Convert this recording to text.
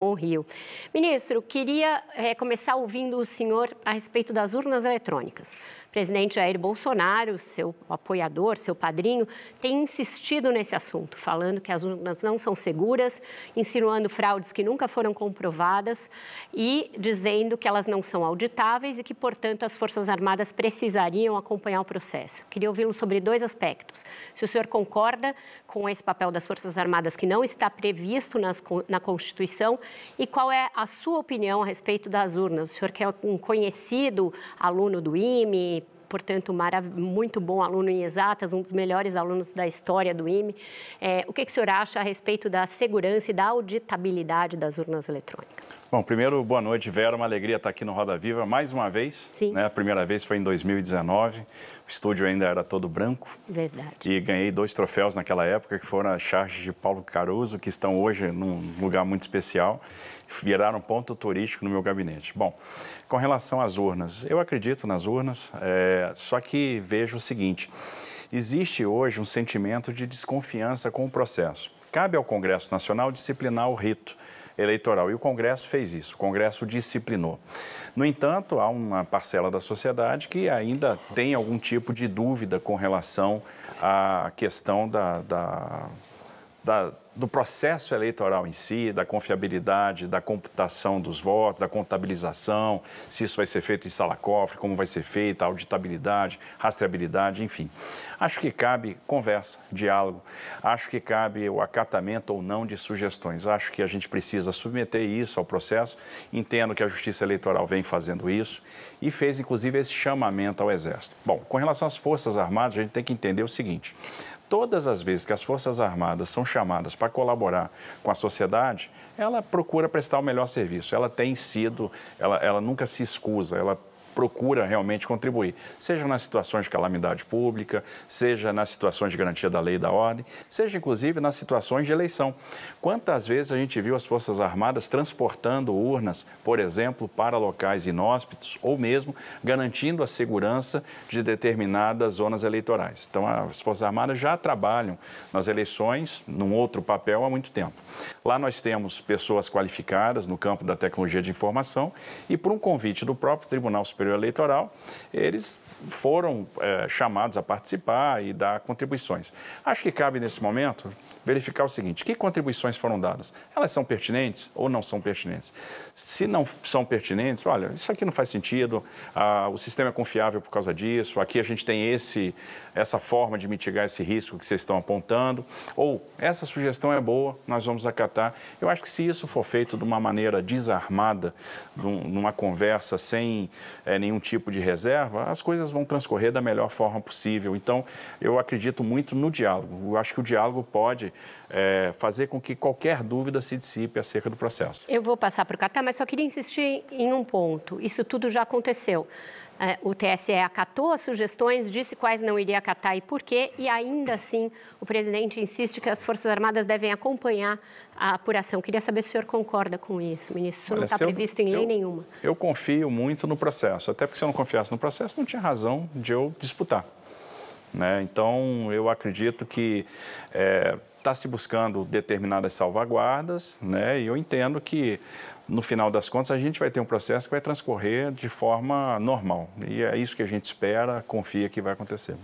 o Rio. Ministro, queria é, começar ouvindo o senhor a respeito das urnas eletrônicas. O presidente Jair Bolsonaro, seu apoiador, seu padrinho, tem insistido nesse assunto, falando que as urnas não são seguras, insinuando fraudes que nunca foram comprovadas e dizendo que elas não são auditáveis e que, portanto, as Forças Armadas precisariam acompanhar o processo. Queria ouvi-lo sobre dois aspectos. Se o senhor concorda com esse papel das Forças Armadas que não está previsto nas, na Constituição e qual é a sua opinião a respeito das urnas. O senhor que é um conhecido aluno do IME, portanto, muito bom aluno em exatas, um dos melhores alunos da história do IME. É, o que, que o senhor acha a respeito da segurança e da auditabilidade das urnas eletrônicas? Bom, primeiro, boa noite, Vera. Uma alegria estar aqui no Roda Viva mais uma vez. Sim. Né? A primeira vez foi em 2019. O estúdio ainda era todo branco. Verdade. E ganhei dois troféus naquela época, que foram as charges de Paulo Caruso, que estão hoje num lugar muito especial, viraram ponto turístico no meu gabinete. Bom, com relação às urnas, eu acredito nas urnas. É só que veja o seguinte: existe hoje um sentimento de desconfiança com o processo. Cabe ao Congresso Nacional disciplinar o rito eleitoral. E o Congresso fez isso, o Congresso disciplinou. No entanto, há uma parcela da sociedade que ainda tem algum tipo de dúvida com relação à questão da, da, da do processo eleitoral em si, da confiabilidade, da computação dos votos, da contabilização, se isso vai ser feito em sala cofre, como vai ser feita, auditabilidade, rastreabilidade, enfim. Acho que cabe conversa, diálogo, acho que cabe o acatamento ou não de sugestões. Acho que a gente precisa submeter isso ao processo. Entendo que a Justiça Eleitoral vem fazendo isso e fez inclusive esse chamamento ao Exército. Bom, com relação às Forças Armadas, a gente tem que entender o seguinte: todas as vezes que as Forças Armadas são chamadas para colaborar com a sociedade, ela procura prestar o melhor serviço. Ela tem sido, ela, ela nunca se escusa, ela procura realmente contribuir, seja nas situações de calamidade pública, seja nas situações de garantia da lei e da ordem, seja inclusive nas situações de eleição. Quantas vezes a gente viu as Forças Armadas transportando urnas, por exemplo, para locais inóspitos ou mesmo garantindo a segurança de determinadas zonas eleitorais? Então, as Forças Armadas já trabalham nas eleições num outro papel há muito tempo. Lá nós temos pessoas qualificadas no campo da tecnologia de informação e, por um convite do próprio Tribunal Superior, Superior Eleitoral, eles foram é, chamados a participar e dar contribuições. Acho que cabe nesse momento verificar o seguinte: que contribuições foram dadas? Elas são pertinentes ou não são pertinentes? Se não são pertinentes, olha, isso aqui não faz sentido, ah, o sistema é confiável por causa disso, aqui a gente tem esse, essa forma de mitigar esse risco que vocês estão apontando, ou essa sugestão é boa, nós vamos acatar. Eu acho que se isso for feito de uma maneira desarmada, numa conversa sem é, nenhum tipo de reserva, as coisas vão transcorrer da melhor forma possível. Então, eu acredito muito no diálogo. Eu acho que o diálogo pode é, fazer com que qualquer dúvida se dissipe acerca do processo. Eu vou passar para o Catar, mas só queria insistir em um ponto. Isso tudo já aconteceu. É, o TSE acatou as sugestões, disse quais não iria acatar e por quê, e ainda assim o presidente insiste que as Forças Armadas devem acompanhar a apuração. Queria saber se o senhor concorda com isso, ministro. Isso não está previsto em lei eu, nenhuma. Eu confio muito no processo, até porque se eu não confiasse no processo, não tinha razão de eu disputar. Né? Então, eu acredito que está é, tá se buscando determinadas salvaguardas né? e eu entendo que, no final das contas, a gente vai ter um processo que vai transcorrer de forma normal. E é isso que a gente espera, confia que vai acontecer.